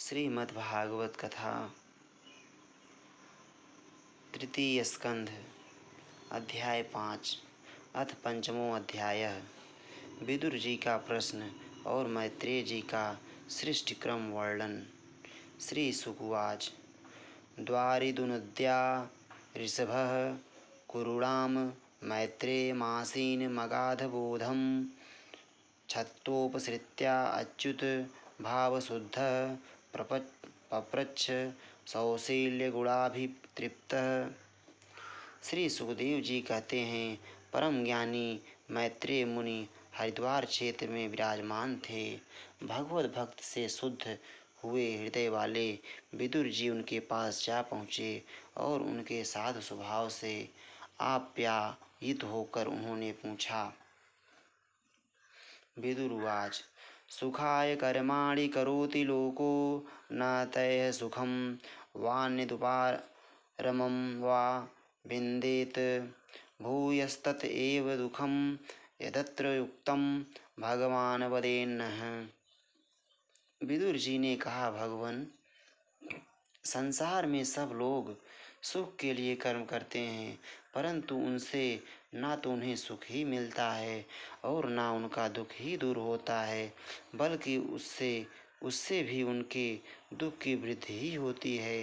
श्रीमद्भागवत कथा तृतीय स्कंध अध्याय पाँच अथ पंचमो अध्याय विदुर जी का प्रश्न और मैत्रेय जी का सृष्टिक्रम वर्णन श्री सुकुवाच द्वारिदुनद्या ऋषभ कुरुणाम मासीन मगाधबोधम छत्तोपसृत्या अच्युत भावशुद्ध प्रपच पप्रच्छ सौशील्य गुणाभितृप्त श्री सुखदेव जी कहते हैं परम ज्ञानी मैत्रेय मुनि हरिद्वार क्षेत्र में विराजमान थे भगवत भक्त से शुद्ध हुए हृदय वाले विदुर जी उनके पास जा पहुँचे और उनके साध स्वभाव से आप्यायित होकर उन्होंने पूछा विदुरवाज सुखाय कर्मा करोति लोको न तय सुखम वान्यदुपारमं वा विन्देत दुखम एव यदत्र युक्तं भगवान वदेन्नः विदुर जी ने कहा भगवान संसार में सब लोग सुख के लिए कर्म करते हैं परंतु उनसे ना तो उन्हें सुख ही मिलता है और ना उनका दुख ही दूर होता है बल्कि उससे उससे भी उनके दुख की वृद्धि ही होती है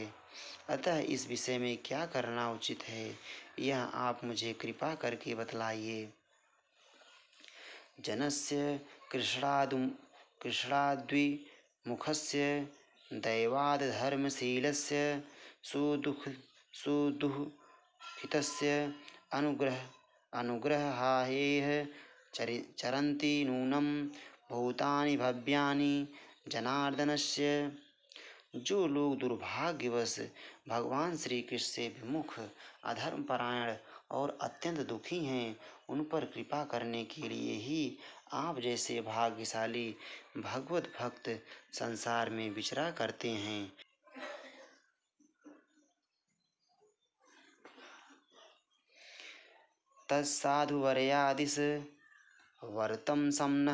अतः इस विषय में क्या करना उचित है यह आप मुझे कृपा करके बतलाइए जनस्य कृष्णादु कृष्णाद्विमुखस्य दैवादधर्मशीलस्य सुदुख सुदुःखितस्य अनुग्रह अनुग्रह अनुग्रहाहेः चरि चरन्ति नूनं भूतानि भव्यानि से जो लोग दुर्भाग्यवश भगवान श्री कृष्ण से विमुख अधर्मपरायण और अत्यंत दुखी हैं उन पर कृपा करने के लिए ही आप जैसे भाग्यशाली भगवत भक्त संसार में विचरा करते हैं तत्साधुवर्यादिश वर्तम समन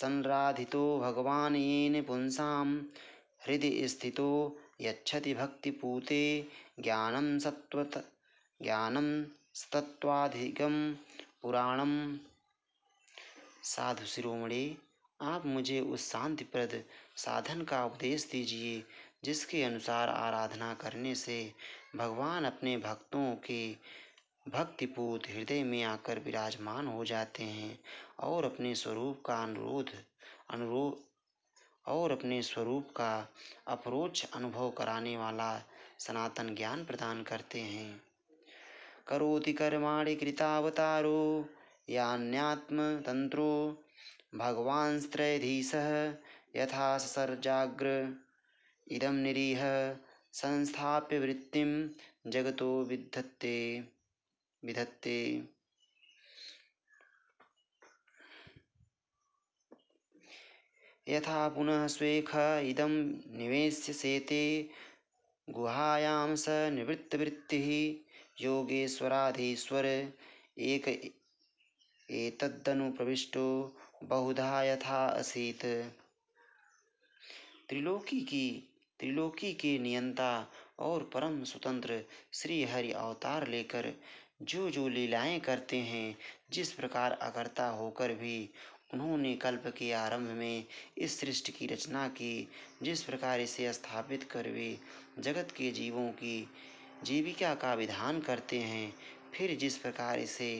संराधितो भगवान येन हृदय हृदि स्थितो यच्छति भक्तिपूते ज्ञान सत्त्वत ज्ञान सत्वाधिगम पुराणम साधु शिरोमणि आप मुझे उस शांतिप्रद साधन का उपदेश दीजिए जिसके अनुसार आराधना करने से भगवान अपने भक्तों के भक्तिपूत हृदय में आकर विराजमान हो जाते हैं और अपने स्वरूप का अनुरोध अनुरोध और अपने स्वरूप का अप्रोच अनुभव कराने वाला सनातन ज्ञान प्रदान करते हैं करोति कर्माणि कृतावतारो भगवान भगवान्स्त्रयधीशः यथा सर्जाग्र इदम निरीह संस्थाप्य वृत्तिम जगतो विधत्ते विधत्ते यथा पुनः स्वेख इदम निवेश्य सेते गुहायां स निवृत्तवृत्ति योगेश्वराधीश्वर एक एतदनुप्रविष्टो बहुधा यथा असीत त्रिलोकी की त्रिलोकी के नियंता और परम स्वतंत्र श्री हरि अवतार लेकर जो जो लीलाएँ करते हैं जिस प्रकार अकर्ता होकर भी उन्होंने कल्प के आरंभ में इस सृष्टि की रचना की जिस प्रकार इसे स्थापित कर वे जगत के जीवों की जीविका का विधान करते हैं फिर जिस प्रकार इसे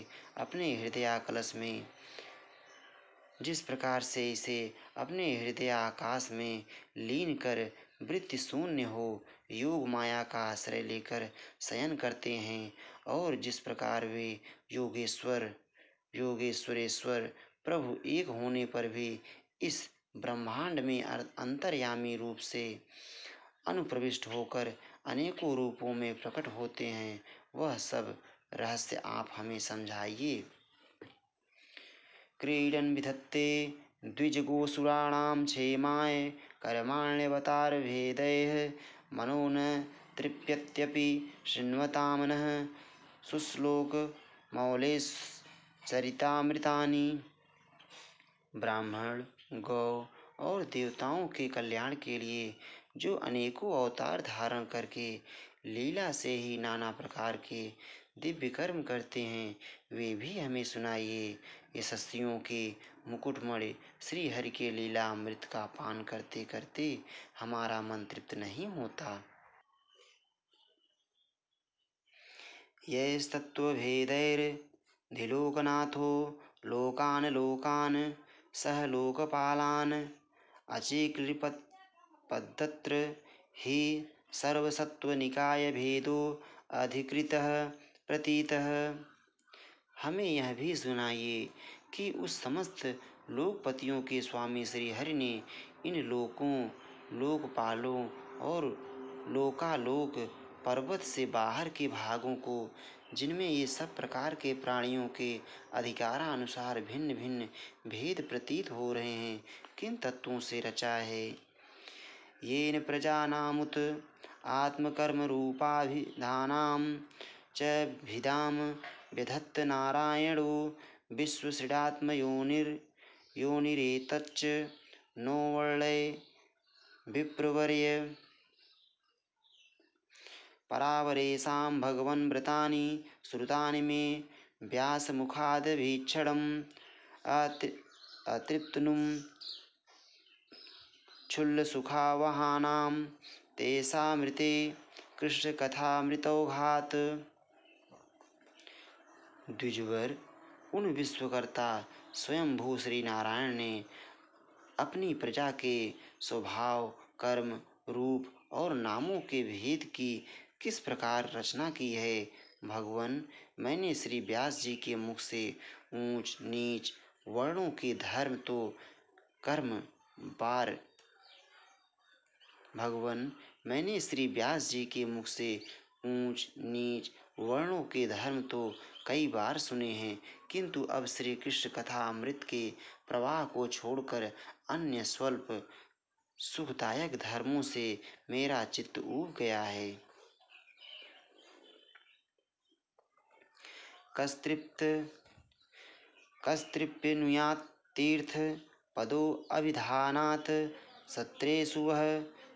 अपने हृदय कलश में जिस प्रकार से इसे अपने हृदय आकाश में लीन कर वृत्ति शून्य हो योग माया का आश्रय लेकर शयन करते हैं और जिस प्रकार वे योगेश्वर योगेश्वरेश्वर प्रभु एक होने पर भी इस ब्रह्मांड में अंतर्यामी रूप से अनुप्रविष्ट होकर अनेकों रूपों में प्रकट होते हैं वह सब रहस्य आप हमें समझाइए क्रीडन विधत्ते द्विजगोसुराणाम क्षेमाय कर्माण्यवतार भेदय मनो न तृप्यत्यपि शृण्वतामनः सुश्लोक मौलेश चरितामृता ब्राह्मण गौ और देवताओं के कल्याण के लिए जो अनेकों अवतार धारण करके लीला से ही नाना प्रकार के दिव्य कर्म करते हैं वे भी हमें सुनाइए यशस्वियों के मुकुटमणि श्रीहरि के लीला अमृत का पान करते करते हमारा मन तृप्त नहीं होता यैस्तत्त्वभेदैर्धिलोकनाथो लोकान् लोकान् सह लोकपालान् अचीकृपद्यत्र हि भेदो अधिकृतः प्रतीतः हमें यह भी सुनाइए कि उस समस्त लोकपतियों के स्वामी श्रीहरि ने इन लोकों लोकपालों और लोकालोक पर्वत से बाहर के भागों को जिनमें ये सब प्रकार के प्राणियों के अधिकारानुसार भिन्न भिन्न भेद प्रतीत हो रहे हैं किन तत्वों से रचा है येन प्रजानामुत आत्मकर्मरूपाभिधानां च भिदां व्यधत्त नारायणो विश्वसृडात्मयोनिर्योनिरेतच्च नो वर्णय विप्रवर्य परावरेशा भगवन्वृता श्रुता मे व्यास मुखादीक्षण अतृप्तनु क्षुसुखावहा तेषामृते कृष्णकथामृतौघात् द्विजवर उन विश्वकर्ता स्वयंभू श्री नारायण ने अपनी प्रजा के स्वभाव कर्म रूप और नामों के भेद की किस प्रकार रचना की है भगवान मैंने श्री व्यास जी के मुख से ऊंच नीच वर्णों के धर्म तो कर्म बार भगवान मैंने श्री व्यास जी के मुख से ऊंच नीच वर्णों के धर्म तो कई बार सुने हैं किंतु अब श्री कृष्ण कथा अमृत के प्रवाह को छोड़कर अन्य स्वल्प सुखदायक धर्मों से मेरा चित्त ऊब गया है कस्तृप्त कस्तृप्यनुयात् तीर्थ पदो अभिधानात् सत्रेषु वः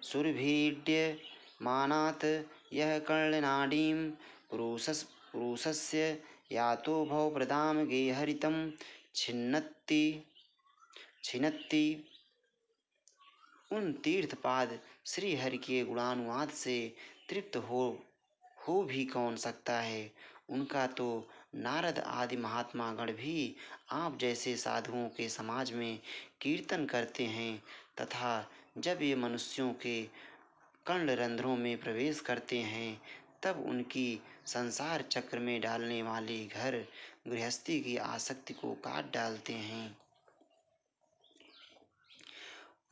सुरभीड्यमानात् यः कर्णनाडीं पुरुषस् पुरुषस्य यातो भवप्रदां गेहरितं छिन्नति छिन्नति उन तीर्थपाद श्रीहरि के गुणानुवाद से तृप्त हो हो भी कौन सकता है उनका तो नारद आदि महात्मागण भी आप जैसे साधुओं के समाज में कीर्तन करते हैं तथा जब ये मनुष्यों के कर्ण रंध्रों में प्रवेश करते हैं तब उनकी संसार चक्र में डालने वाले घर गृहस्थी की आसक्ति को काट डालते हैं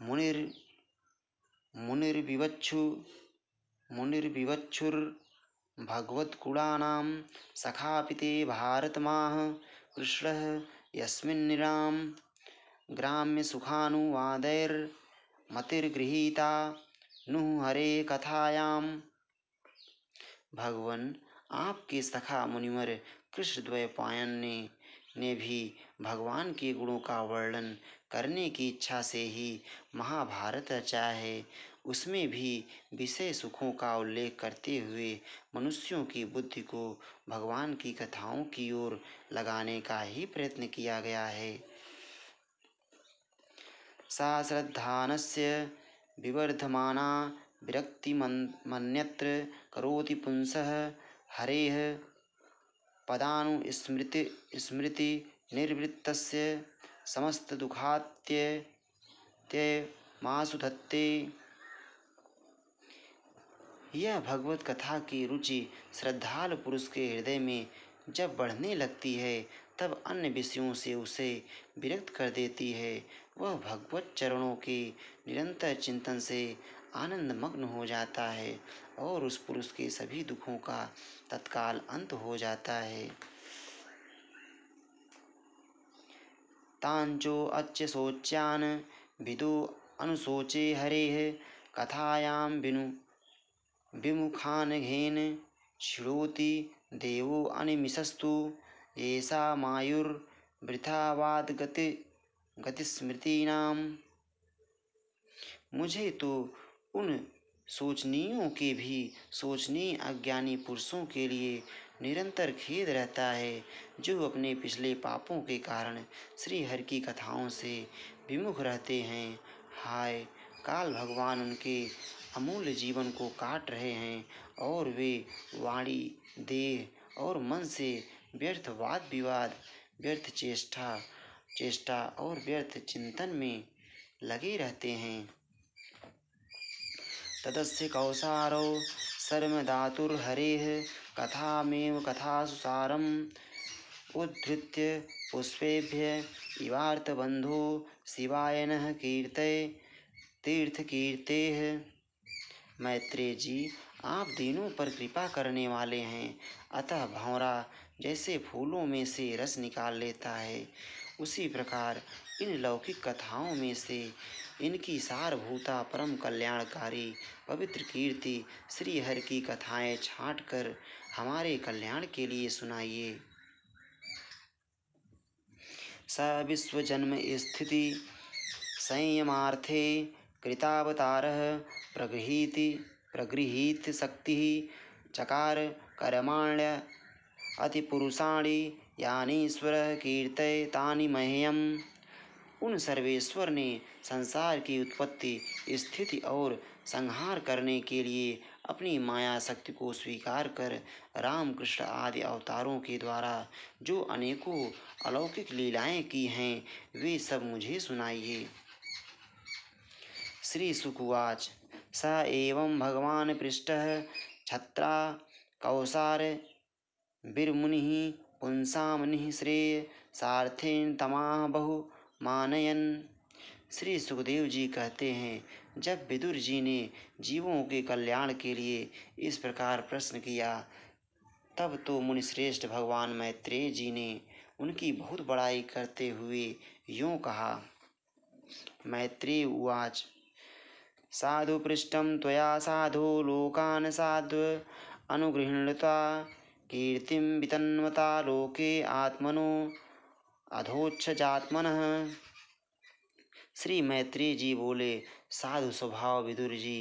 मुनिर मुनिर विवच्छुर भगवत्कुळानां सखापि ते कृष्ण कृष्णः ग्राम्य ग्राम्यसुखानुवादैर्मतिर्गृहीता नु हरे कथायाम भगवान आपके सखा मुनिवर कृष्णद्वैपायन ने ने भी भगवान के गुणों का वर्णन करने की इच्छा से ही महाभारत रचा है उसमें भी विषय सुखों का उल्लेख करते हुए मनुष्यों की बुद्धि को भगवान की कथाओं की ओर लगाने का ही प्रयत्न किया गया है सा श्रद्धान विवर्धम विरक्ति विरक्तिमन्यत्र करोति पुंस हरे पदास्मृति स्मृति निर्वृत्त समस्त दुखात्य मासुधत्ते यह भगवत कथा की रुचि श्रद्धालु पुरुष के हृदय में जब बढ़ने लगती है तब अन्य विषयों से उसे विरक्त कर देती है वह भगवत चरणों के निरंतर चिंतन से आनंद मग्न हो जाता है और उस पुरुष के सभी दुखों का तत्काल अंत हो जाता है तांचो अच्छ शोच्यान विदु अनुशोचे हरे कथायाम विनु विमुखान घेन शृणोति वृथावाद गति गतिस्मृति नाम मुझे तो उन सोचनीयों के भी सोचनीय अज्ञानी पुरुषों के लिए निरंतर खेद रहता है जो अपने पिछले पापों के कारण श्री हर की कथाओं से विमुख रहते हैं हाय काल भगवान उनके अमूल्य जीवन को काट रहे हैं और वे वाणी देह और मन से व्यर्थ वाद विवाद व्यर्थ चेष्टा चेष्टा और व्यर्थ चिंतन में लगे रहते हैं तदस्य कौसारो सर्वधातुर्हरेः कथामेव सुसारम उद्धृत्य पुष्पेभ्य इवार्तबन्धो शिवायन कीर्त तीर्थकीर्ते मैत्रेय जी आप दिनों पर कृपा करने वाले हैं अतः भौरा जैसे फूलों में से रस निकाल लेता है उसी प्रकार इन लौकिक कथाओं में से इनकी सारभूता परम कल्याणकारी पवित्र कीर्ति श्रीहर की कथाएं छाँट कर हमारे कल्याण के लिए सुनाइए स विश्वजन्म स्थिति संयमार्थे कृतावतारः प्रगृहीति शक्ति चकार कर्माण्य अतिपुरुषाणि यानीश्वर कीर्तय तानी मह्यम उन सर्वेश्वर ने संसार की उत्पत्ति स्थिति और संहार करने के लिए अपनी माया शक्ति को स्वीकार कर रामकृष्ण आदि अवतारों के द्वारा जो अनेकों अलौकिक लीलाएं की हैं वे सब मुझे सुनाइए श्रीशुकुवाच स एवं भगवान पृष्ठ छत्रा पुंसा पुंसां निःश्रेयसार्थेन तमाह बहु मानयन श्री सुखदेव जी कहते हैं जब विदुर जी ने जीवों के कल्याण के लिए इस प्रकार प्रश्न किया तब तो मुनिश्रेष्ठ भगवान मैत्रेय जी ने उनकी बहुत बड़ाई करते हुए यूँ कहा मैत्रेय उवाच साधु पृष्ठम त्वया साधु लोकान साधु अनुगृहणता कीर्तिम वितन्वता लोके आत्मनो अधोच्छात्मन श्री मैत्री जी बोले साधु स्वभाव विदुर जी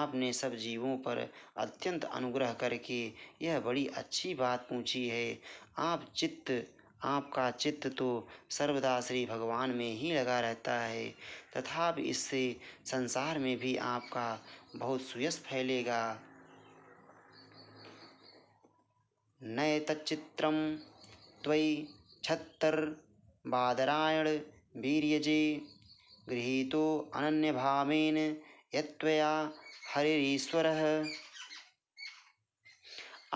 आपने सब जीवों पर अत्यंत अनुग्रह करके यह बड़ी अच्छी बात पूछी है आप चित्त आपका चित्त तो सर्वदा श्री भगवान में ही लगा रहता है तथापि इससे संसार में भी आपका बहुत सुयस फैलेगा नए तच्चित्रम त्वयि छत्तर बादरायण वीर्यजे गृहीतो अनन्य भावेन यत्वया हरिश्वर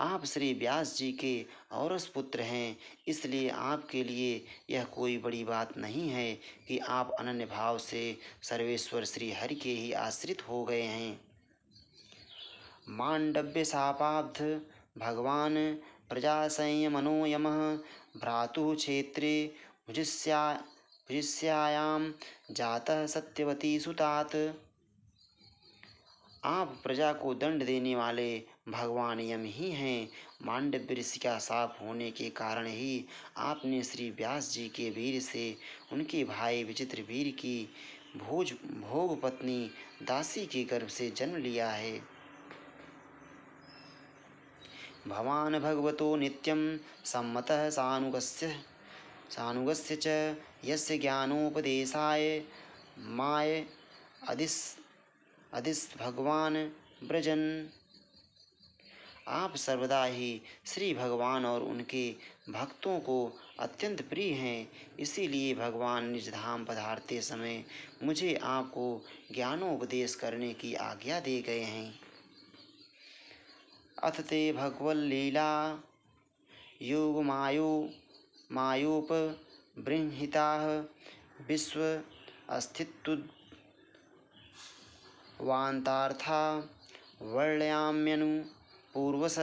आप श्री व्यास जी के औरस पुत्र हैं इसलिए आपके लिए यह कोई बड़ी बात नहीं है कि आप अनन्य भाव से सर्वेश्वर श्री हरि के ही आश्रित हो गए हैं मांडव्य सापाब्ध भगवान प्रजा संयमनो यम भ्रातु क्षेत्रे भुजिष्यायाम भुजिस्यायाम जातः सत्यवती सुतात आप प्रजा को दंड देने वाले भगवान यम ही हैं मांडव्य ऋषि का साप होने के कारण ही आपने श्री व्यास जी के वीर से उनके भाई विचित्र वीर की भोज भोग पत्नी दासी के गर्भ से जन्म लिया है भवान भगवतो नित्यम सम्मत सानुगस्य सानुगस्य च यस्य ज्ञानोपदेशाय माय अधिस् अधिस् भगवान ब्रजन आप सर्वदा ही श्री भगवान और उनके भक्तों को अत्यंत प्रिय हैं इसीलिए भगवान निज धाम पधारते समय मुझे आपको ज्ञानोपदेश करने की आज्ञा दे गए हैं अथ ते भगवल्लीला मायो मायोप बृंहिता विश्व अस्तित्ववान्तार्था वर्ण्याम्यनु पूर्वश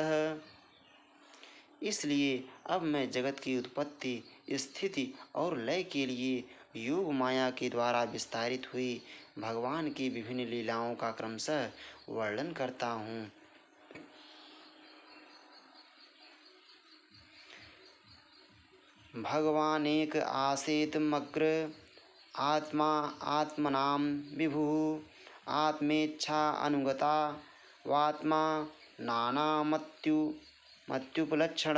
इसलिए अब मैं जगत की उत्पत्ति स्थिति और लय के लिए योग माया के द्वारा विस्तारित हुई भगवान की विभिन्न लीलाओं का क्रमशः वर्णन करता हूँ भगवान एक आसेत मग्र आत्मा आत्मनाम विभु आत्मेच्छा अनुगता वात्मा नानामत्यु मत्युपलक्षण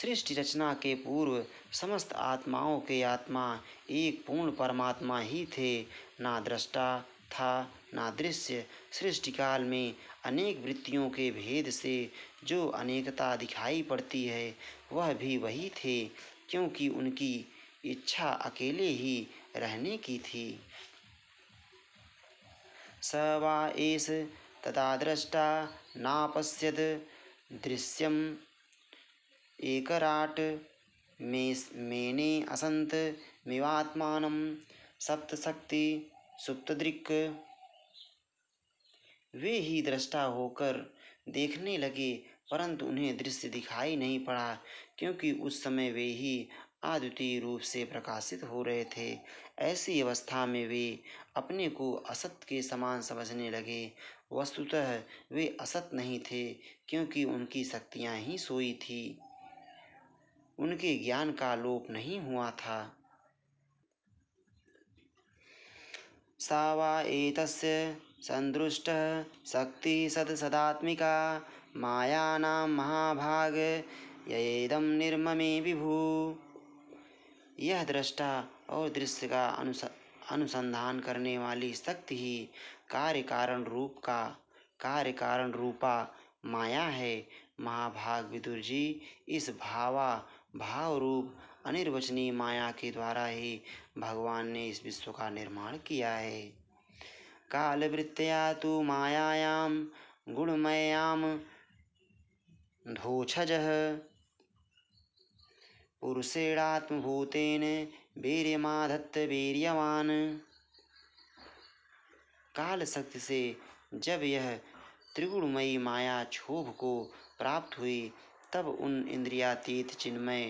सृष्टि रचना के पूर्व समस्त आत्माओं के आत्मा एक पूर्ण परमात्मा ही थे ना दृष्टा था ना दृश्य सृष्टिकाल में अनेक वृत्तियों के भेद से जो अनेकता दिखाई पड़ती है वह भी वही थे क्योंकि उनकी इच्छा अकेले ही रहने की थी सवा एस तदा दृष्टा नापश्य दृश्यम एकराट मे मेने असंत मिवात्मानं सप्तशक्ति सुप्तदृक् वे ही दृष्टा होकर देखने लगे परंतु उन्हें दृश्य दिखाई नहीं पड़ा क्योंकि उस समय वे ही अद्वितीय रूप से प्रकाशित हो रहे थे ऐसी अवस्था में वे अपने को असत के समान समझने लगे वस्तुतः वे असत नहीं थे क्योंकि उनकी शक्तियाँ ही सोई थी उनके ज्ञान का लोप नहीं हुआ था सा वा शक्ति सदसदात्मिका माया नाम महाभाग येदं निर्ममे विभू यह दृष्टा और दृश्य का अनुसंधान करने वाली शक्ति ही कार्य कारण रूप का कार्य कारण रूपा माया है महाभाग विदुर जी इस भावा भाव रूप अनिर्वचनीय माया के द्वारा ही भगवान ने इस विश्व का निर्माण किया है कालवृत्तया तो मायायाम गुणमयाम धोछज पुरुषेणात्मूतेन वीर्यमाधत्त वीर्यवान काल शक्ति से जब यह त्रिगुणमयी माया क्षोभ को प्राप्त हुई तब उन इंद्रियातीत चिन्मय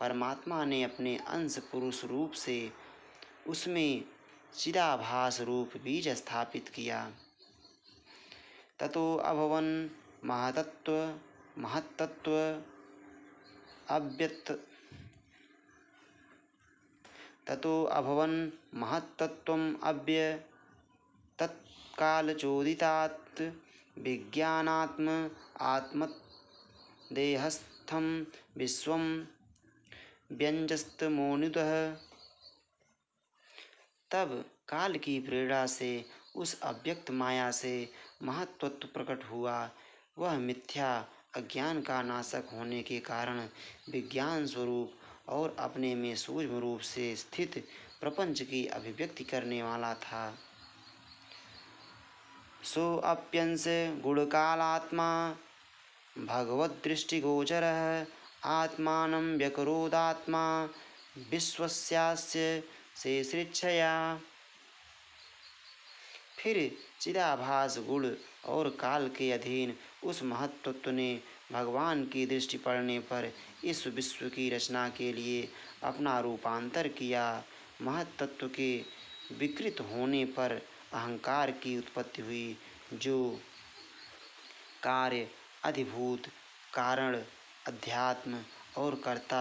परमात्मा ने अपने अंश पुरुष रूप से उसमें चिदाभास रूप बीज स्थापित किया ततो अभवन महतत्व महत्तत्व अव्यत ततो महतत्व अव्य तत्कालचोदिता विज्ञात्म आत्मदेहस्थ विश्व व्यञ्जस्तमोनुतः तब काल की प्रेरणा से उस अव्यक्त माया से महत्व प्रकट हुआ वह मिथ्या अज्ञान का नाशक होने के कारण विज्ञान स्वरूप और अपने में सूक्ष्म रूप से स्थित प्रपंच की अभिव्यक्ति करने वाला था सो अप्यंस गुणकालात्मा भगवदृष्टिगोचर आत्मान व्यक्रोधात्मा विश्वस्या से शिक्षया फिर चिदाभास गुण और काल के अधीन उस महत्वत्व ने भगवान की दृष्टि पड़ने पर इस विश्व की रचना के लिए अपना रूपांतर किया महतत्व के विकृत होने पर अहंकार की उत्पत्ति हुई जो कार्य अधिभूत कारण अध्यात्म और कर्ता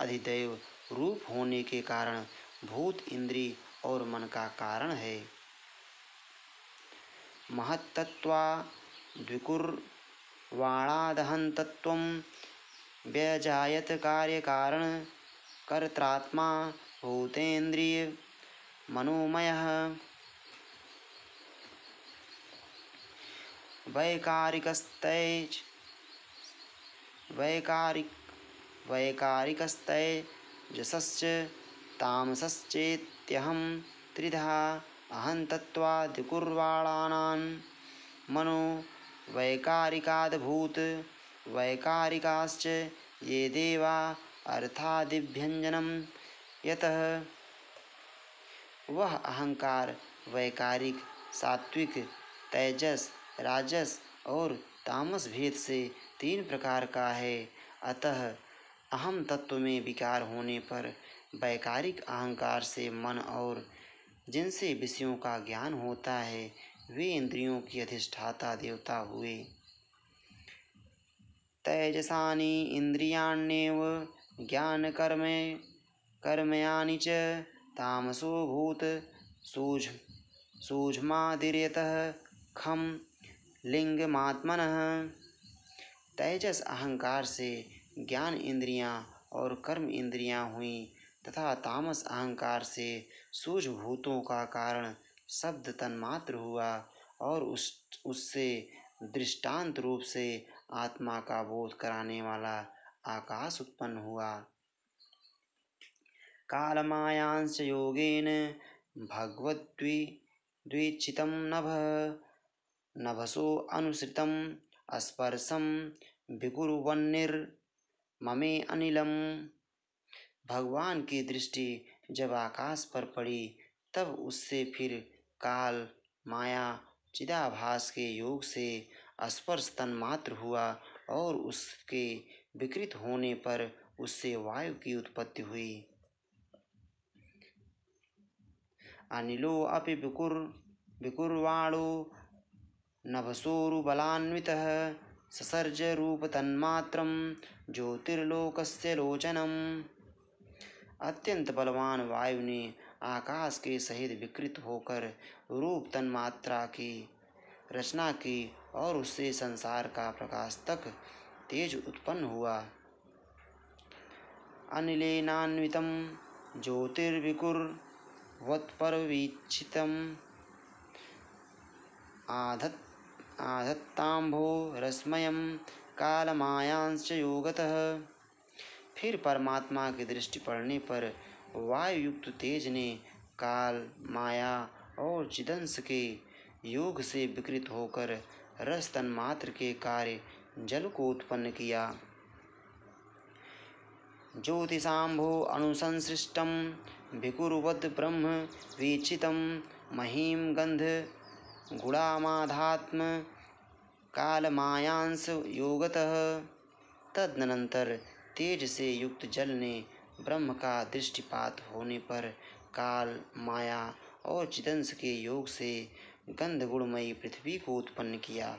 अधिदेव रूप होने के कारण भूत इंद्री और मन का कारण है महत्त्वा द्विकुर वाणादहन्तत्वं व्यजायतकार्यकारणकर्त्रात्मा भूतेन्द्रियमनोमयः वैकारिकस्तैच् वैकारिक वैकारिकस्तैजसश्च तामसश्चेत्यहं त्रिधा अहन्तत्वादिकुर्वाणानां मनो वैकारिकाद्भूत वैकारिकाश्च ये देवा अर्थादिभ्यंजनम यत वह अहंकार वैकारिक सात्विक तेजस राजस और तामस भेद से तीन प्रकार का है अतः अहम तत्व में विकार होने पर वैकारिक अहंकार से मन और जिनसे विषयों का ज्ञान होता है वे इंद्रियों की अधिष्ठाता देवता हुए तेजसानी ज्ञान कर्म कर्मयानी च भूत सूझ सूझमातिरयतः खम लिंगमात्मन तेजस अहंकार से ज्ञान इंद्रियां और कर्म इंद्रियां हुई तथा तामस अहंकार से सूझभूतों का कारण शब्द तन्मात्र हुआ और उस उससे दृष्टांत रूप से आत्मा का बोध कराने वाला आकाश उत्पन्न हुआ कालमायांश योगेन भगवद्वि द्विचित नभ नभसो स्पर्शम अस्पर्शं ममे अनिलम भगवान की दृष्टि जब आकाश पर पड़ी तब उससे फिर काल माया चिदाभास के योग से स्पर्श तन्मात्र हुआ और उसके विकृत होने पर उससे वायु की उत्पत्ति हुई अनिलो अपि विकुर विकुर्वाणो रूप तन्मात्र ज्योतिर्लोकस्य लोचनम् अत्यंत बलवान वायु ने आकाश के सहित विकृत होकर रूप तन्मात्रा की रचना की और उससे संसार का प्रकाश तक तेज उत्पन्न हुआ अनिलेनान्वित ज्योतिर्विकुर्वत्परवीक्षित आधत् आधत्तांभो रश्मय कालमायांश योगतः फिर परमात्मा की दृष्टि पड़ने पर वायुयुक्त तेज ने काल माया और चिदंश के योग से विकृत होकर रस तन्मात्र के कार्य जल को उत्पन्न किया ज्योतिषाम्भो अनुसंसृष्टम भिकुरुवद ब्रह्म वीक्षित महीम गंध गुणामाधात्म कालमायांस योगतः तदनंतर तेज से युक्त जल ने ब्रह्म का दृष्टिपात होने पर काल माया और चिदंश के योग से गंध गुणमयी पृथ्वी को उत्पन्न किया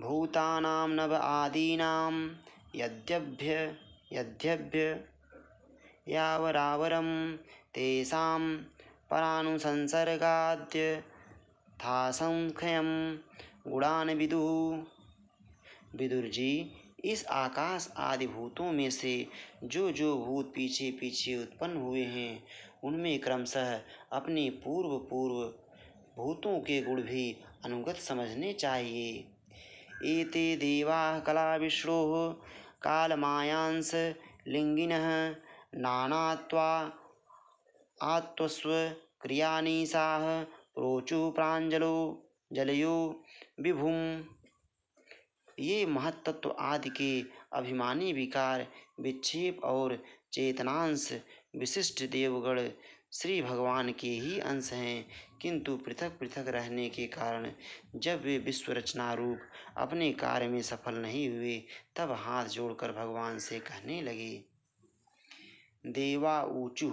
भूता नव आदीना यद्यभ्य यद्यभ्य यावरावरं तेषां परानुसंसर्गाद्य थासंख्यं विदुर्जी इस आकाश आदि भूतों में से जो जो भूत पीछे पीछे उत्पन्न हुए हैं उनमें क्रमशः अपने पूर्व पूर्व भूतों के गुण भी अनुगत समझने चाहिए एते देवा कला विष्णो कालमायांश लिंगिन नानात्वा आत्वस्व क्रियानीसा प्रोचु प्राजलो जलयो विभुम ये महत्त्व आदि के अभिमानी विकार विक्षेप और चेतनांश विशिष्ट देवगण श्री भगवान के ही अंश हैं किंतु पृथक पृथक रहने के कारण जब वे विश्व रचना रूप अपने कार्य में सफल नहीं हुए तब हाथ जोड़कर भगवान से कहने लगे देवा ऊचु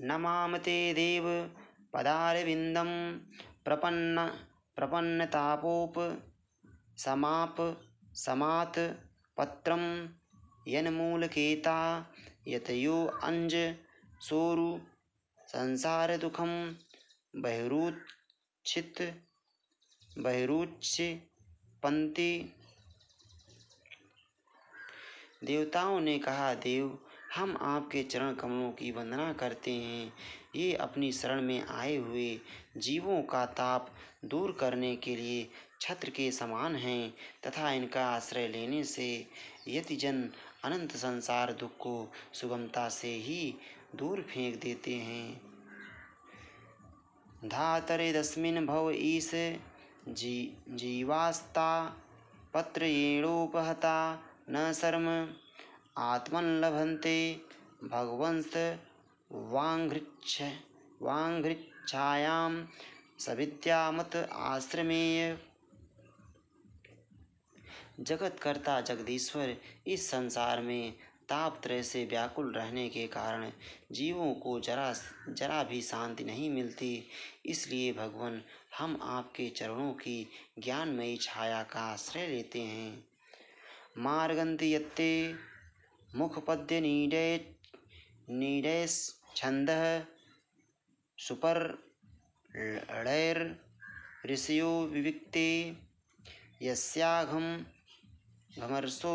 नमामते देव पदारविंदम प्रपन्न प्रपन्नतापोप समाप समात पत्रम यनमूल केता यतयो अंज सोरु संसार संसारदुःखं बहिरुच्छित् पंति देवताओं ने कहा देव हम आपके चरण कमलों की वंदना करते हैं ये अपनी शरण में आए हुए जीवों का ताप दूर करने के लिए छत्र के समान हैं तथा इनका आश्रय लेने से यति जन अनंत संसार दुख को सुगमता से ही दूर फेंक देते हैं धातरे दस्मिन भव ईश जी जीवास्ता पत्रेणोपहता न शर्म आत्मन लभंते भगवंत वांघृक्ष वांघृक्षायां सविद्यामत आश्रमेय जगतकर्ता जगदीश्वर इस संसार में त्रय से व्याकुल रहने के कारण जीवों को जरा जरा भी शांति नहीं मिलती इसलिए भगवान हम आपके चरणों की ज्ञानमयी छाया का आश्रय लेते हैं मार्गंति यत्ते मुखपद्य नीडे नीडय छंद सुपर ऋषियो विविक्ते यस्याघम भ्रमर सो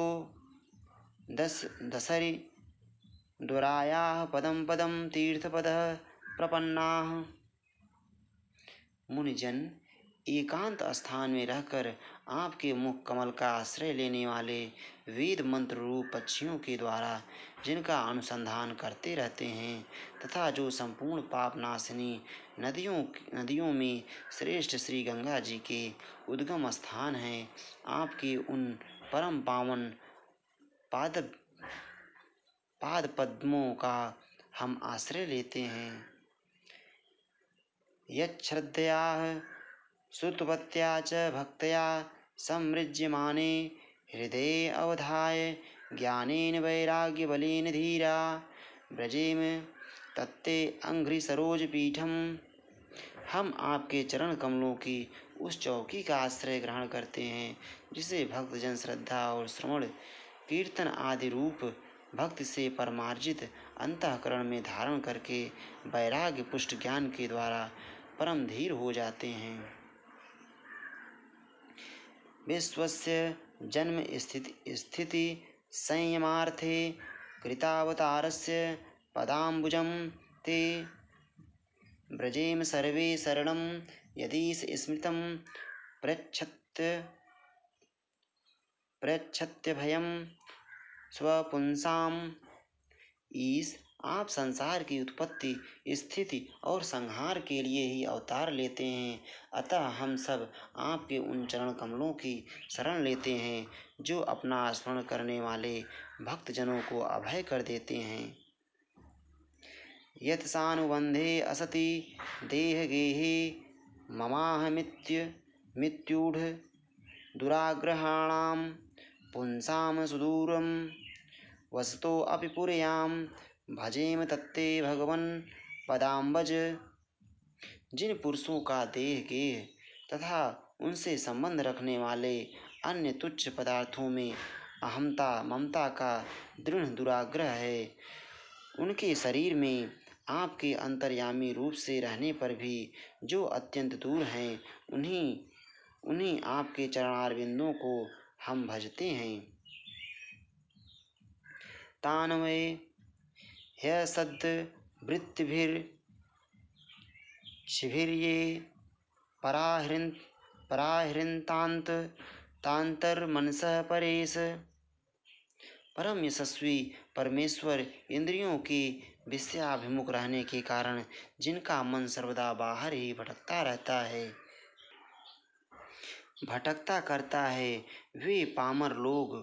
दस दसरि पदम पदम तीर्थ पद प्रपन्ना मुनिजन एकांत स्थान में रहकर आपके मुख कमल का आश्रय लेने वाले वेद मंत्र रूप पक्षियों के द्वारा जिनका अनुसंधान करते रहते हैं तथा जो संपूर्ण पाप नाशनी नदियों नदियों में श्रेष्ठ श्री गंगा जी के उद्गम स्थान हैं आपके उन परम पावन पाद पाद पद्मों का हम आश्रय लेते हैं यद्रद्धया श्रुतवत्या च भक्तया समृज्यमाने हृदय अवधाय ज्ञानेन बलेन धीरा ब्रजेम तत्ते अंघ्रि सरोज पीठम हम आपके चरण कमलों की उस चौकी का आश्रय ग्रहण करते हैं जिसे भक्तजन श्रद्धा और श्रवण कीर्तन आदि रूप भक्ति से परमार्जित अंतकरण में धारण करके वैराग्य पुष्ट ज्ञान के द्वारा परम धीर हो जाते हैं विश्व जन्म स्थिति स्थिति संयमार्थे से पदाबुज ते व्रजेम सर्वे शरण यदीश स्मृत पृच्छत् भयम स्वपुंसाम ईस आप संसार की उत्पत्ति स्थिति और संहार के लिए ही अवतार लेते हैं अतः हम सब आपके उन चरण कमलों की शरण लेते हैं जो अपना स्मरण करने वाले भक्तजनों को अभय कर देते हैं यथसानुबंधे असति देह गेहे ममाह मित्य मृत्युढ़ दुराग्रहाणाम पुंसा सुदूर वसतोऽपि पुरयां भजेम तत्ते भगवन पदाम्बज जिन पुरुषों का देह गेह तथा उनसे संबंध रखने वाले अन्य तुच्छ पदार्थों में अहमता ममता का दृढ़ दुराग्रह है उनके शरीर में आपके अंतर्यामी रूप से रहने पर भी जो अत्यंत दूर हैं उन्हीं उन्हीं आपके चरणारविंदों को हम भजते हैं तानवय यह सद वृत्तिभिर शिभिर्ये पराहृन् पराहृन्तान्त परेश परम यशस्वी परमेश्वर इंद्रियों के विषयाभिमुख रहने के कारण जिनका मन सर्वदा बाहर ही भटकता रहता है भटकता करता है वे पामर लोग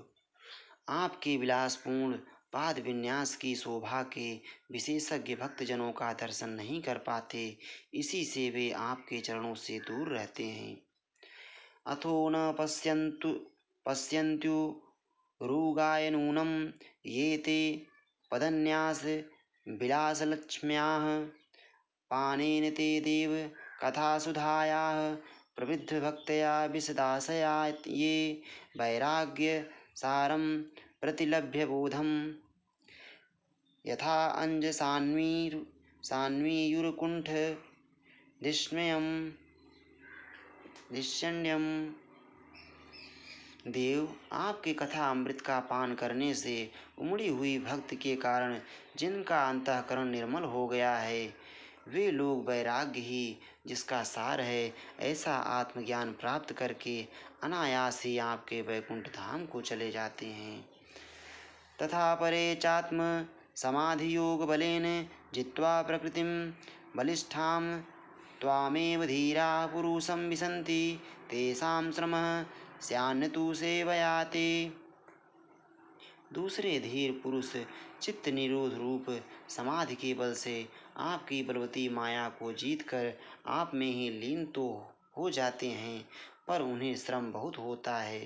आपके विलासपूर्ण पाद विन्यास की शोभा के विशेषज्ञ भक्तजनों का दर्शन नहीं कर पाते इसी से वे आपके चरणों से दूर रहते हैं अथो न पश्यंतु पश्यंतु रूगाय नूनम ये ते पदन्यास विलासलक्ष्म्या पानेन ते देव सुधाया भक्तया विशदाशया ये वैराग्य सारम प्रतिलभ्य बोधम यथा अंज सान्वी सान्वीयुरकुंठ सान्वीयुरुकुण्ठधिस्मयं दिश्यम देव आपकी कथा अमृत का पान करने से उमड़ी हुई भक्त के कारण जिनका अंतकरण निर्मल हो गया है वे लोग वैराग्य ही जिसका सार है ऐसा आत्मज्ञान प्राप्त करके अनायास ही आपके वैकुंठ धाम को चले जाते हैं तथा परे चात्म समाधि योग बलेन जित्वा प्रकृतिम बलिष्ठा तामेव धीरा पुरुषम विसंति तेषा श्रम सू तु सेवयाते दूसरे धीर पुरुष चित्त निरोध रूप समाधि के बल से आपकी बलवती माया को जीतकर आप में ही लीन तो हो जाते हैं पर उन्हें श्रम बहुत होता है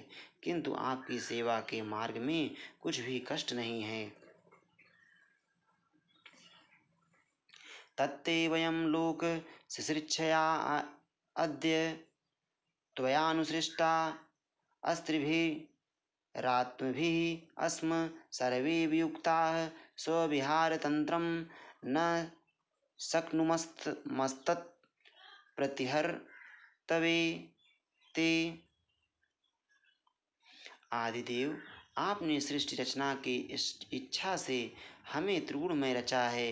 किंतु आपकी सेवा के मार्ग में कुछ भी कष्ट नहीं है तत्ते वयम लोक शिशिक्षया अद्य त्वयानुसृष्टा अस्त्रिभिः भी अस्म सर्वे वियुक्ताः न शक्नुमस्त प्रतिहर्तवे ते आदिदेव आपने सृष्टि रचना की इच्छा से हमें में रचा है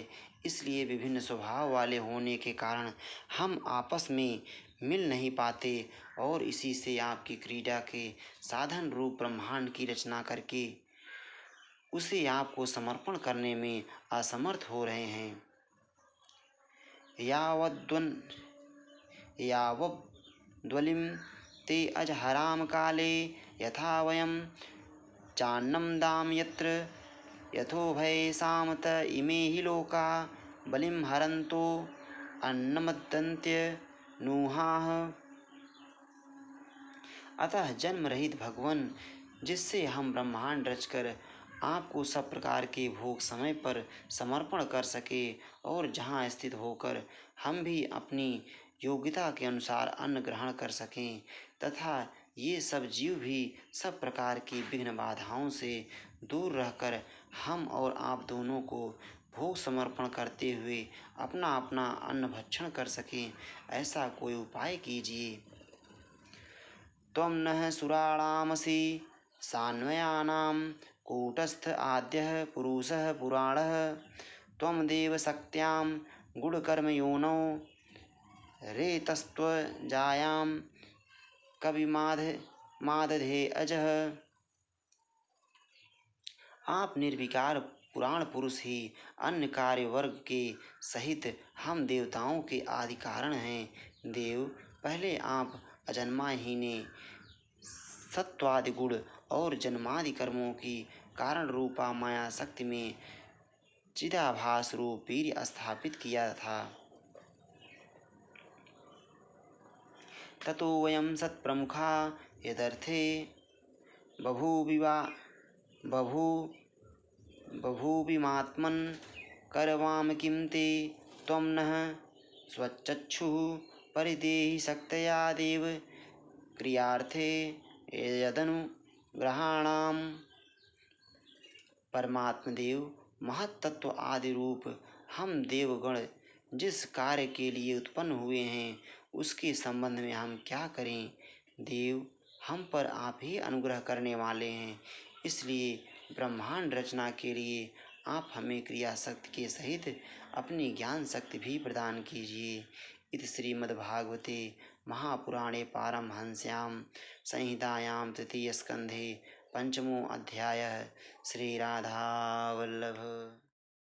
इसलिए विभिन्न स्वभाव वाले होने के कारण हम आपस में मिल नहीं पाते और इसी से आपकी क्रीडा के साधन रूप ब्रह्मांड की रचना करके उसे आपको समर्पण करने में असमर्थ हो रहे हैं यावद्वन यावद्वलिम ते अजहराम काले यथा वयम चान्नम दाम यत्र भय सामत इमे ही लोका बलिम हरंतो अन्नमदंत्य नुहाः अतः जन्म रहित भगवान जिससे हम ब्रह्मांड रचकर आपको सब प्रकार के भोग समय पर समर्पण कर सके और जहाँ स्थित होकर हम भी अपनी योग्यता के अनुसार अन्न ग्रहण कर सकें तथा ये सब जीव भी सब प्रकार की विघ्न बाधाओं से दूर रहकर हम और आप दोनों को भोग समर्पण करते हुए अपना अपना अन्न भक्षण कर सकें ऐसा कोई उपाय कीजिए तम न सुराणामसी सान्वयानाम कूटस्थ आद्य पुरुष पुराण तम देवशक्तिया गुणकर्मयोनौ रेतस्त्वजायाम कविमाध माधे अजह आप निर्विकार पुराण पुरुष ही अन्य कार्य वर्ग के सहित हम देवताओं के आदि कारण हैं देव पहले आप अजन्मा ही ने सत्वादि गुण और जन्मादि कर्मों की कारण रूपा माया शक्ति में चिदाभास रूप वीर स्थापित किया था ततो वयम सत्प्रमुखा यदर्थे विवा बभू बभूविमात्मन् करवाम किं ते त्वं नः स्वचक्षुः परिदेहि देव क्रियार्थे यदनुग्रहाणां परमात्मदेव महत्तत्व आदि रूप हम देवगण जिस कार्य के लिए उत्पन्न हुए हैं उसके संबंध में हम क्या करें देव हम पर आप ही अनुग्रह करने वाले हैं इसलिए ब्रह्मांड रचना के लिए आप हमें क्रिया शक्ति के सहित अपनी ज्ञान शक्ति भी प्रदान कीजिए इस श्रीमद्भागवते महापुराणे संहितायाम स्कंधे पंचमो अध्याय श्री राधा वल्लभ